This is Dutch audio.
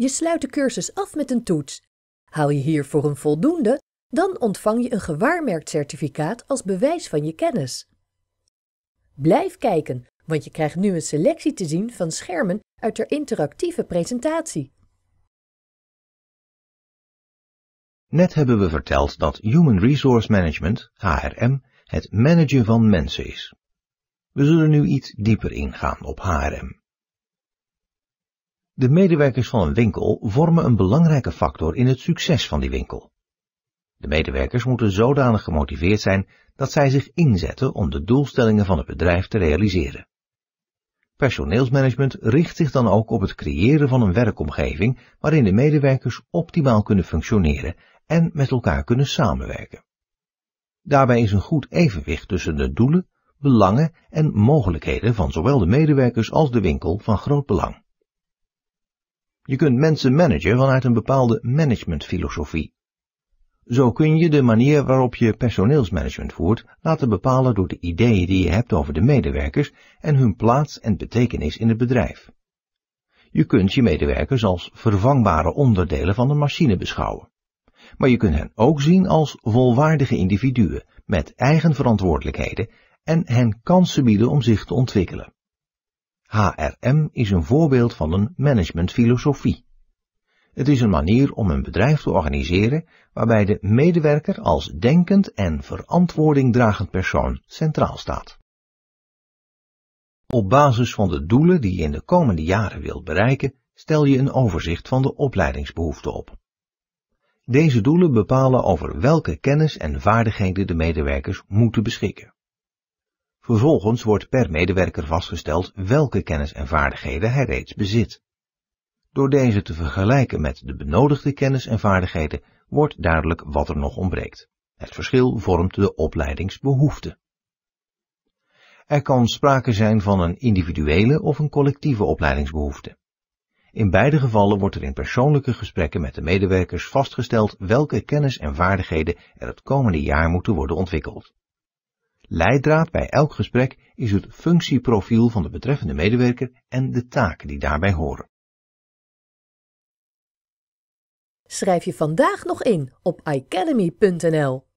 Je sluit de cursus af met een toets. Haal je hiervoor een voldoende, dan ontvang je een gewaarmerkt certificaat als bewijs van je kennis. Blijf kijken, want je krijgt nu een selectie te zien van schermen uit de interactieve presentatie. Net hebben we verteld dat Human Resource Management, HRM, het managen van mensen is. We zullen nu iets dieper ingaan op HRM. De medewerkers van een winkel vormen een belangrijke factor in het succes van die winkel. De medewerkers moeten zodanig gemotiveerd zijn dat zij zich inzetten om de doelstellingen van het bedrijf te realiseren. Personeelsmanagement richt zich dan ook op het creëren van een werkomgeving waarin de medewerkers optimaal kunnen functioneren en met elkaar kunnen samenwerken. Daarbij is een goed evenwicht tussen de doelen, belangen en mogelijkheden van zowel de medewerkers als de winkel van groot belang. Je kunt mensen managen vanuit een bepaalde managementfilosofie. Zo kun je de manier waarop je personeelsmanagement voert laten bepalen door de ideeën die je hebt over de medewerkers en hun plaats en betekenis in het bedrijf. Je kunt je medewerkers als vervangbare onderdelen van een machine beschouwen. Maar je kunt hen ook zien als volwaardige individuen met eigen verantwoordelijkheden en hen kansen bieden om zich te ontwikkelen. HRM is een voorbeeld van een managementfilosofie. Het is een manier om een bedrijf te organiseren waarbij de medewerker als denkend en verantwoording dragend persoon centraal staat. Op basis van de doelen die je in de komende jaren wilt bereiken, stel je een overzicht van de opleidingsbehoeften op. Deze doelen bepalen over welke kennis en vaardigheden de medewerkers moeten beschikken. Vervolgens wordt per medewerker vastgesteld welke kennis en vaardigheden hij reeds bezit. Door deze te vergelijken met de benodigde kennis en vaardigheden wordt duidelijk wat er nog ontbreekt. Het verschil vormt de opleidingsbehoefte. Er kan sprake zijn van een individuele of een collectieve opleidingsbehoefte. In beide gevallen wordt er in persoonlijke gesprekken met de medewerkers vastgesteld welke kennis en vaardigheden er het komende jaar moeten worden ontwikkeld. Leidraad bij elk gesprek is het functieprofiel van de betreffende medewerker en de taken die daarbij horen. Schrijf je vandaag nog in op academy.nl.